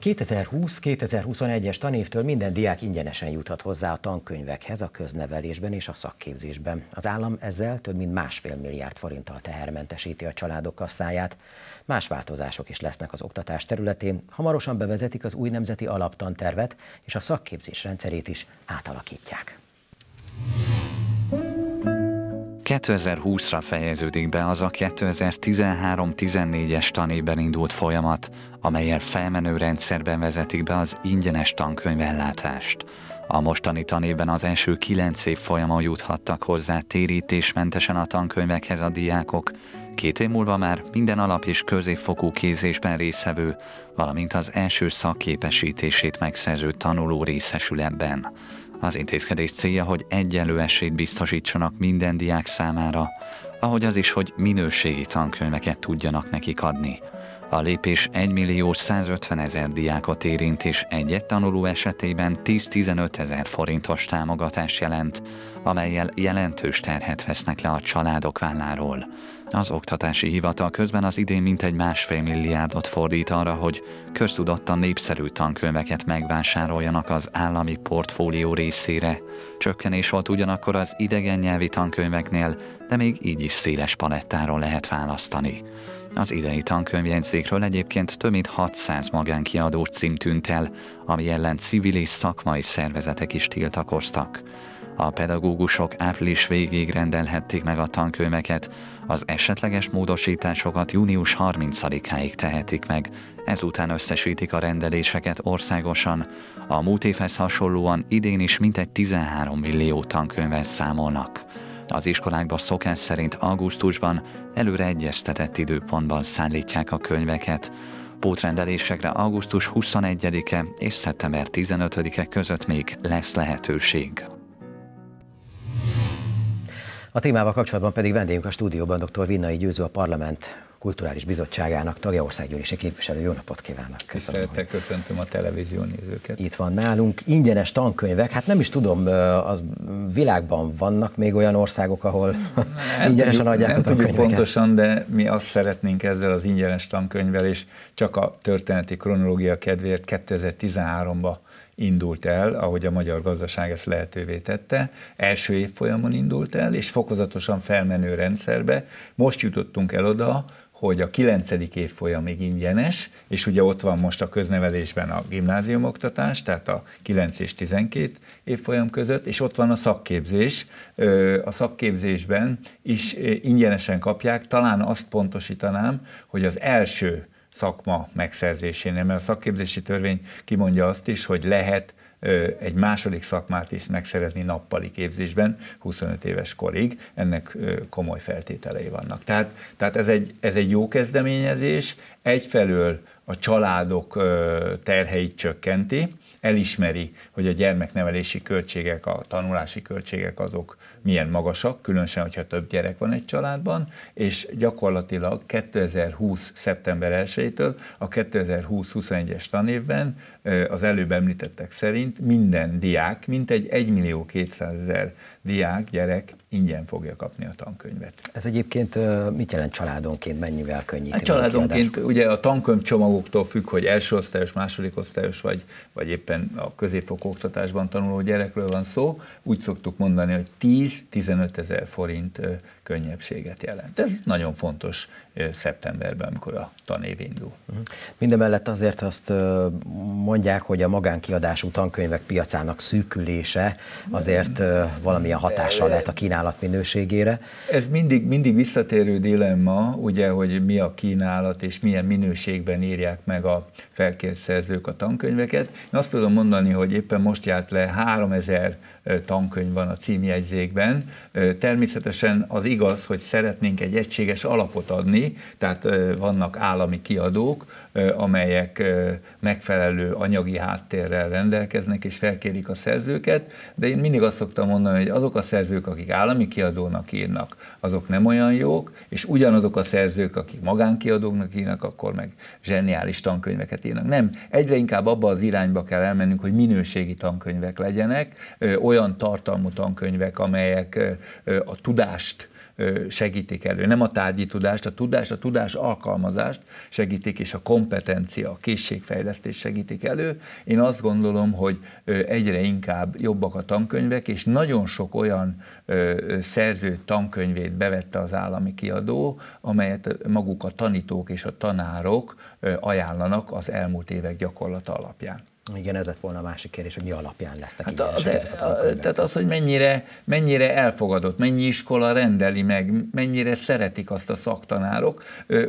2020-2021-es tanévtől minden diák ingyenesen juthat hozzá a tankönyvekhez, a köznevelésben és a szakképzésben. Az állam ezzel több mint másfél milliárd forinttal tehermentesíti a családok kasszáját. Más változások is lesznek az oktatás területén. Hamarosan bevezetik az új nemzeti alaptantervet, és a szakképzés rendszerét is átalakítják. 2020-ra fejeződik be az a 2013-14-es tanében indult folyamat, amelyel felmenő rendszerben vezetik be az ingyenes tankönyvellátást. A mostani tanében az első kilenc év folyamon juthattak hozzá térítésmentesen a tankönyvekhez a diákok, két év múlva már minden alap és középfokú kézésben részevő, valamint az első szakképesítését megszerző tanuló részesül ebben. Az intézkedés célja, hogy egyenlő esélyt biztosítsanak minden diák számára, ahogy az is, hogy minőségi tankönyveket tudjanak nekik adni. A lépés 1 millió 150 ezer diákot érint, és egyet tanuló esetében 10-15 ezer forintos támogatás jelent, amelyel jelentős terhet vesznek le a családok válláról. Az oktatási hivatal közben az idén mintegy másfél milliárdot fordít arra, hogy köztudottan népszerű tankönyveket megvásároljanak az állami portfólió részére. Csökkenés volt ugyanakkor az idegen nyelvi tankönyveknél, de még így is széles palettáról lehet választani. Az idei tankönyvjegyzékről egyébként több mint 600 magánkiadó cím tűnt el, ami ellen civil és szakmai szervezetek is tiltakoztak. A pedagógusok április végéig rendelhették meg a tankönyveket, az esetleges módosításokat június 30-áig tehetik meg, ezután összesítik a rendeléseket országosan. A múlt évhez hasonlóan idén is mintegy 13 millió tankönyvvel számolnak. Az iskolákba szokás szerint augusztusban előre egyeztetett időpontban szállítják a könyveket. Pótrendelésekre augusztus 21-e és szeptember 15-e között még lesz lehetőség. A témával kapcsolatban pedig vendégünk a stúdióban dr. Vinnai Győző, a Parlament Kulturális Bizottságának tagja, országgyűlési képviselő. Jó napot kívánok! Köszönöm. Hogy... köszöntöm a televízió nézőket. Itt van nálunk ingyenes tankönyvek. Hát nem is tudom, az világban vannak még olyan országok, ahol nem ingyenesen adják nem a tankönyveket. pontosan, de mi azt szeretnénk ezzel az ingyenes tankönyvvel, és csak a történeti kronológia kedvéért 2013-ba indult el, ahogy a magyar gazdaság ezt lehetővé tette. Első évfolyamon indult el, és fokozatosan felmenő rendszerbe. Most jutottunk el oda, hogy a kilencedik évfolyam még ingyenes, és ugye ott van most a köznevelésben a gimnáziumoktatás, tehát a 9 és 12 évfolyam között, és ott van a szakképzés. A szakképzésben is ingyenesen kapják, talán azt pontosítanám, hogy az első szakma megszerzésénél, mert a szakképzési törvény kimondja azt is, hogy lehet egy második szakmát is megszerezni nappali képzésben 25 éves korig, ennek komoly feltételei vannak. Tehát, tehát ez, egy, ez egy jó kezdeményezés, egyfelől a családok terheit csökkenti, elismeri, hogy a gyermeknevelési költségek, a tanulási költségek azok milyen magasak, különösen, hogyha több gyerek van egy családban, és gyakorlatilag 2020. szeptember 1-től a 2020-21-es tanévben az előbb említettek szerint minden diák, mintegy 1 millió 200 ezer diák, gyerek ingyen fogja kapni a tankönyvet. Ez egyébként mit jelent családonként, mennyivel könnyíti? Hát családonként a ugye a tankönyv csomagoktól függ, hogy első osztályos, második osztályos, vagy, vagy éppen a középfokú oktatásban tanuló gyerekről van szó. Úgy szoktuk mondani, hogy 10-15 ezer forint könnyebbséget jelent. Ez nagyon fontos szeptemberben, amikor a tanév indul. Mhm. Mindemellett azért azt mondják, hogy a magánkiadású tankönyvek piacának szűkülése azért valamilyen hatással lehet a kínálat minőségére. Ez mindig, mindig visszatérő dilemma, ugye, hogy mi a kínálat és milyen minőségben írják meg a felkért szerzők a tankönyveket. Én azt tudom mondani, hogy éppen most járt le 3000 tankönyv van a címjegyzékben. Természetesen az igaz, hogy szeretnénk egy egységes alapot adni, tehát vannak állami kiadók, amelyek megfelelő anyagi háttérrel rendelkeznek, és felkérik a szerzőket, de én mindig azt szoktam mondani, hogy azok a szerzők, akik állami kiadónak írnak, azok nem olyan jók, és ugyanazok a szerzők, akik magánkiadóknak írnak, akkor meg zseniális tankönyveket írnak. Nem, egyre inkább abba az irányba kell elmennünk, hogy minőségi tankönyvek legyenek, olyan tartalmú tankönyvek, amelyek a tudást segítik elő. Nem a tárgyi tudást, a tudást, a tudás alkalmazást segítik, és a kompetencia, a készségfejlesztés segítik elő. Én azt gondolom, hogy egyre inkább jobbak a tankönyvek, és nagyon sok olyan szerző tankönyvét bevette az állami kiadó, amelyet maguk a tanítók és a tanárok ajánlanak az elmúlt évek gyakorlata alapján. Igen, ez lett volna a másik kérdés, hogy mi alapján lesznek hát a, de, ezek a Tehát az, hogy mennyire, mennyire elfogadott, mennyi iskola rendeli meg, mennyire szeretik azt a szaktanárok.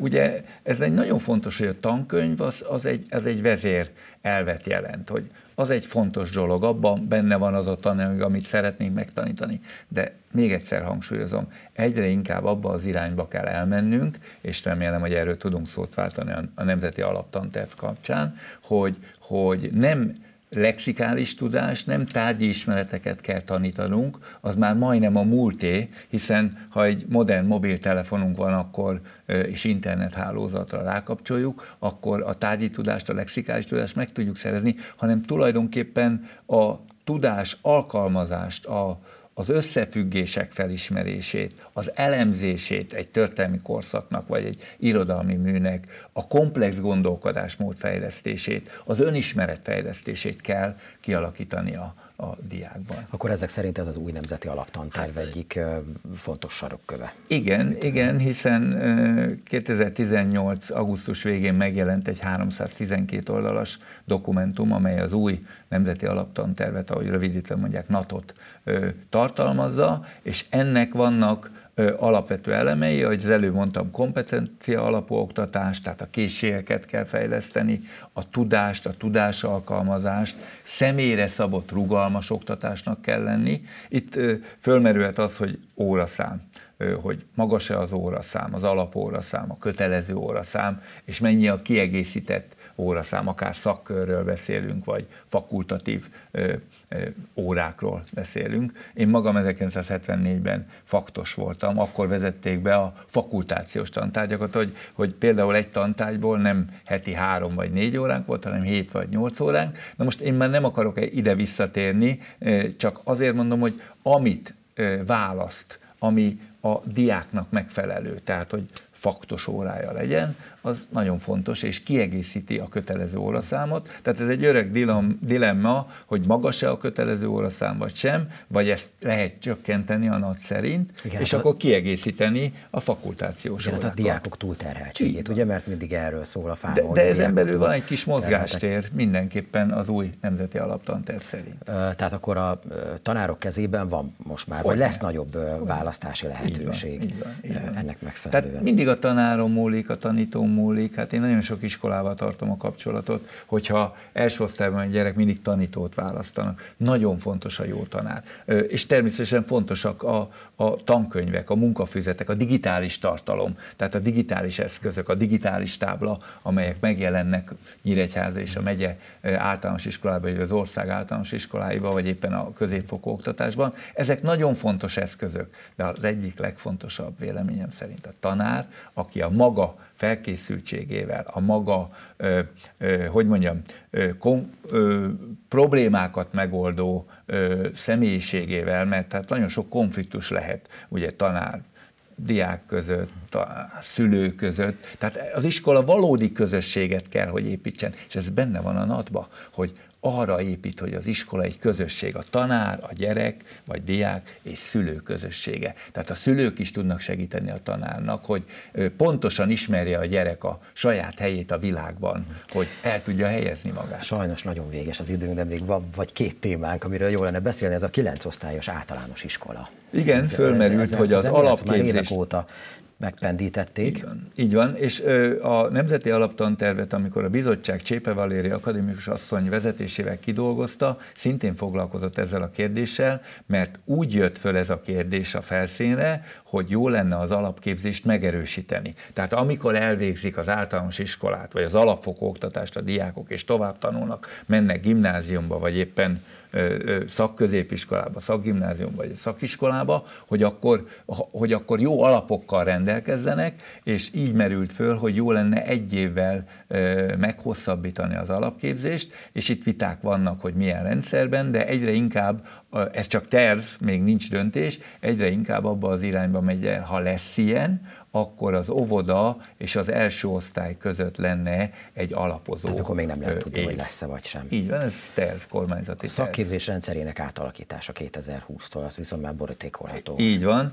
Ugye ez egy nagyon fontos, hogy a tankönyv az, az, egy, az egy vezér, elvet jelent, hogy az egy fontos dolog, abban benne van az a tananyag, amit szeretnénk megtanítani, de még egyszer hangsúlyozom, egyre inkább abba az irányba kell elmennünk, és remélem, hogy erről tudunk szót váltani a Nemzeti Alaptanterv kapcsán, hogy, hogy nem lexikális tudás nem tárgyi ismereteket kell tanítanunk, az már majdnem a múlté, hiszen ha egy modern mobiltelefonunk van, akkor és internethálózatra rákapcsoljuk, akkor a tárgyi tudást, a lexikális tudást meg tudjuk szerezni, hanem tulajdonképpen a tudás alkalmazást, a, az összefüggések felismerését, az elemzését egy történelmi korszaknak vagy egy irodalmi műnek, a komplex gondolkodásmód fejlesztését, az önismeret fejlesztését kell kialakítania a diákban. Akkor ezek szerint ez az új nemzeti alaptanterv hát, egyik fontos sarokköve. Igen, igen, hiszen 2018. augusztus végén megjelent egy 312 oldalas dokumentum, amely az új nemzeti alaptantervet, ahogy rövidítve mondják, NATO-t tartalmazza, és ennek vannak alapvető elemei, ahogy az előbb mondtam, kompetencia alapú oktatás, tehát a készségeket kell fejleszteni, a tudást, a tudás alkalmazást, személyre szabott rugalmas oktatásnak kell lenni. Itt fölmerülhet az, hogy óraszám hogy magas-e az óraszám, az alapóraszám, a kötelező óraszám, és mennyi a kiegészített óraszám, akár szakkörről beszélünk, vagy fakultatív órákról beszélünk. Én magam 1974-ben faktos voltam, akkor vezették be a fakultációs tantárgyakat, hogy, hogy például egy tantárgyból nem heti három vagy négy óránk volt, hanem hét vagy nyolc óránk. Na most én már nem akarok ide visszatérni, csak azért mondom, hogy amit választ, ami a diáknak megfelelő, tehát hogy faktos órája legyen, az nagyon fontos, és kiegészíti a kötelező óraszámot. Tehát ez egy öreg dilemma, hogy magas-e a kötelező óraszám, vagy sem, vagy ezt lehet csökkenteni a nagy szerint, Igen, és hát akkor a... kiegészíteni a fakultációs Igen, hát a diákok túlterheltségét, ugye, mert mindig erről szól a fáma. De, de ezen belül van egy kis mozgástér mindenképpen az új nemzeti alaptanterv szerint. Tehát akkor a tanárok kezében van most már, vagy lesz nagyobb választási lehetőség így van, így van, így van. ennek megfelelően. Tehát mindig a tanárom múlik, a tanítom múlik. Hát én nagyon sok iskolával tartom a kapcsolatot, hogyha első osztályban a gyerek mindig tanítót választanak. Nagyon fontos a jó tanár. És természetesen fontosak a, a tankönyvek, a munkafüzetek, a digitális tartalom, tehát a digitális eszközök, a digitális tábla, amelyek megjelennek Nyíregyháza és a megye általános iskolában, vagy az ország általános iskoláiba, vagy éppen a középfokú oktatásban. Ezek nagyon fontos eszközök, de az egyik legfontosabb véleményem szerint a tanár, aki a maga felkészültségével, a maga, ö, ö, hogy mondjam, ö, kon, ö, problémákat megoldó ö, személyiségével, mert tehát nagyon sok konfliktus lehet, ugye tanár, diák között, a szülő között. Tehát az iskola valódi közösséget kell, hogy építsen, és ez benne van a natba, hogy arra épít, hogy az iskola egy közösség, a tanár, a gyerek, vagy diák és szülő közössége. Tehát a szülők is tudnak segíteni a tanárnak, hogy pontosan ismerje a gyerek a saját helyét a világban, hogy el tudja helyezni magát. Sajnos nagyon véges az időnk, de még van vagy két témánk, amiről jól lenne beszélni, ez a kilenc osztályos általános iskola. Igen, ez, fölmerült, ez, ez, hogy az, az alapképzés... óta megpendítették. Így van, így van. és a Nemzeti Alaptantervet, amikor a bizottság Csépe Valéri akadémikus asszony vezetésével kidolgozta, szintén foglalkozott ezzel a kérdéssel, mert úgy jött föl ez a kérdés a felszínre, hogy jó lenne az alapképzést megerősíteni. Tehát amikor elvégzik az általános iskolát, vagy az alapfokú oktatást a diákok, és tovább tanulnak, mennek gimnáziumba, vagy éppen szakközépiskolába, szakgimnáziumba vagy szakiskolába, hogy akkor, hogy akkor jó alapokkal rendelkezzenek, és így merült föl, hogy jó lenne egy évvel meghosszabbítani az alapképzést, és itt viták vannak, hogy milyen rendszerben, de egyre inkább ez csak terv, még nincs döntés, egyre inkább abba az irányba megy el, ha lesz ilyen, akkor az óvoda és az első osztály között lenne egy alapozó. Tehát akkor még nem lehet tudni, év. hogy lesz-e vagy sem. Így van, ez terv, kormányzati A szakképzés rendszerének átalakítása 2020-tól, az viszont már borítékolható. Így van.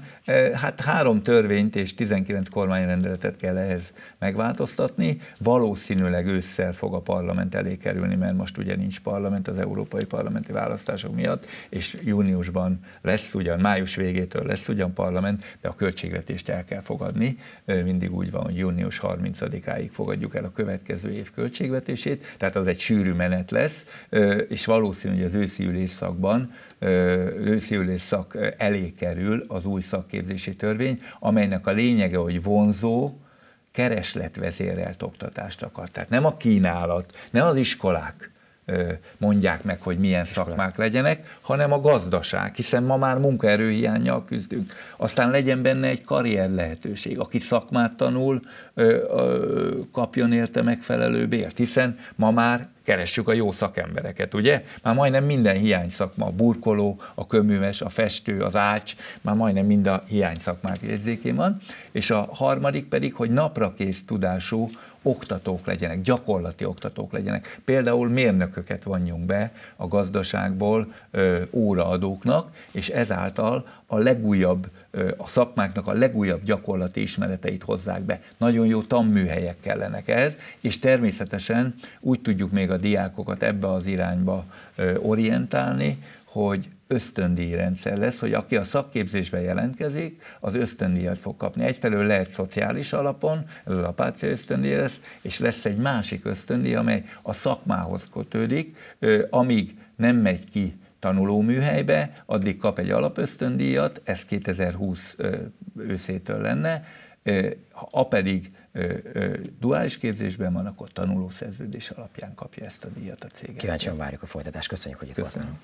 Hát három törvényt és 19 kormányrendeletet kell ehhez megváltoztatni. Valószínűleg ősszel fog a parlament elé kerülni, mert most ugye nincs parlament az európai parlamenti választások miatt, és is júniusban lesz, ugyan május végétől lesz ugyan parlament, de a költségvetést el kell fogadni. Mindig úgy van, hogy június 30-áig fogadjuk el a következő év költségvetését, tehát az egy sűrű menet lesz, és valószínű, hogy az őszi ülésszakban, őszi ülésszak elé kerül az új szakképzési törvény, amelynek a lényege, hogy vonzó, keresletvezérelt oktatást akar. Tehát nem a kínálat, nem az iskolák, mondják meg, hogy milyen szakmák legyenek, hanem a gazdaság, hiszen ma már munkaerőhiányjal küzdünk. Aztán legyen benne egy karrier lehetőség. Aki szakmát tanul, kapjon érte megfelelő bért, hiszen ma már keressük a jó szakembereket, ugye? Már majdnem minden hiány szakma, a burkoló, a köműves, a festő, az ács, már majdnem mind a hiány szakmák érzékén van. És a harmadik pedig, hogy naprakész tudású oktatók legyenek, gyakorlati oktatók legyenek. Például mérnököket vonjunk be a gazdaságból ö, óraadóknak, és ezáltal a legújabb, ö, a szakmáknak a legújabb gyakorlati ismereteit hozzák be. Nagyon jó tanműhelyek kellenek ez, és természetesen úgy tudjuk még a diákokat ebbe az irányba ö, orientálni, hogy ösztöndíjrendszer lesz, hogy aki a szakképzésbe jelentkezik, az ösztöndíjat fog kapni. Egyfelől lehet szociális alapon, ez az apácia ösztöndíj lesz, és lesz egy másik ösztöndíj, amely a szakmához kötődik, amíg nem megy ki tanulóműhelybe, addig kap egy alapösztöndíjat, ez 2020 őszétől lenne, ha pedig duális képzésben van, akkor tanulószerződés alapján kapja ezt a díjat a cég. Kíváncsian várjuk a folytatást. Köszönjük, hogy itt voltál.